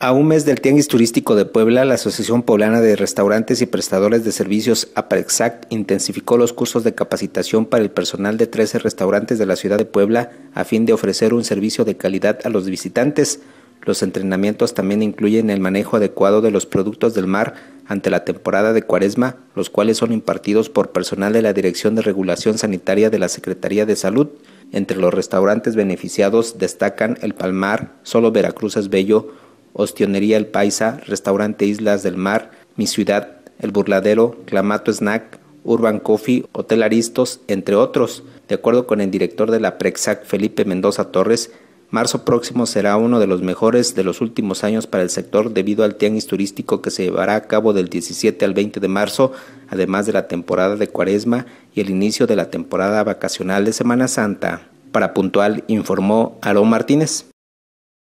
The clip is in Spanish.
A un mes del Tianguis Turístico de Puebla, la Asociación Poblana de Restaurantes y Prestadores de Servicios APREXACT intensificó los cursos de capacitación para el personal de 13 restaurantes de la ciudad de Puebla a fin de ofrecer un servicio de calidad a los visitantes. Los entrenamientos también incluyen el manejo adecuado de los productos del mar ante la temporada de cuaresma, los cuales son impartidos por personal de la Dirección de Regulación Sanitaria de la Secretaría de Salud. Entre los restaurantes beneficiados destacan El Palmar, Solo Veracruz es Bello, Hostionería El Paisa, Restaurante Islas del Mar, Mi Ciudad, El Burladero, Clamato Snack, Urban Coffee, Hotel Aristos, entre otros. De acuerdo con el director de la Prexac, Felipe Mendoza Torres, marzo próximo será uno de los mejores de los últimos años para el sector debido al tianguis turístico que se llevará a cabo del 17 al 20 de marzo, además de la temporada de cuaresma y el inicio de la temporada vacacional de Semana Santa. Para Puntual informó Aro Martínez.